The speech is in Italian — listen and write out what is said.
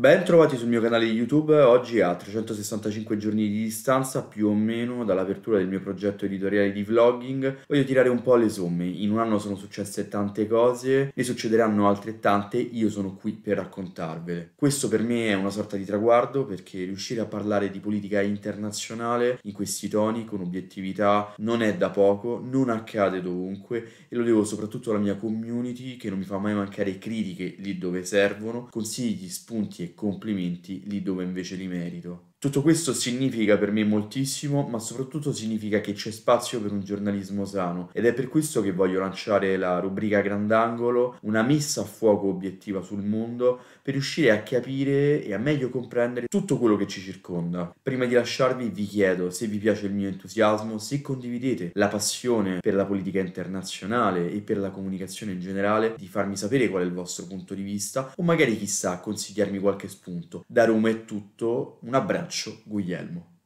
Ben trovati sul mio canale YouTube, oggi a 365 giorni di distanza più o meno dall'apertura del mio progetto editoriale di vlogging voglio tirare un po' le somme, in un anno sono successe tante cose, ne succederanno altrettante, io sono qui per raccontarvele. Questo per me è una sorta di traguardo perché riuscire a parlare di politica internazionale in questi toni con obiettività non è da poco, non accade dovunque e lo devo soprattutto alla mia community che non mi fa mai mancare critiche lì dove servono, consigli, spunti e complimenti lì dove invece li merito. Tutto questo significa per me moltissimo, ma soprattutto significa che c'è spazio per un giornalismo sano ed è per questo che voglio lanciare la rubrica Grandangolo, una messa a fuoco obiettiva sul mondo per riuscire a capire e a meglio comprendere tutto quello che ci circonda. Prima di lasciarvi vi chiedo se vi piace il mio entusiasmo, se condividete la passione per la politica internazionale e per la comunicazione in generale, di farmi sapere qual è il vostro punto di vista o magari chissà consigliarmi qualcosa qualche spunto. Da Roma è tutto, un abbraccio Guglielmo.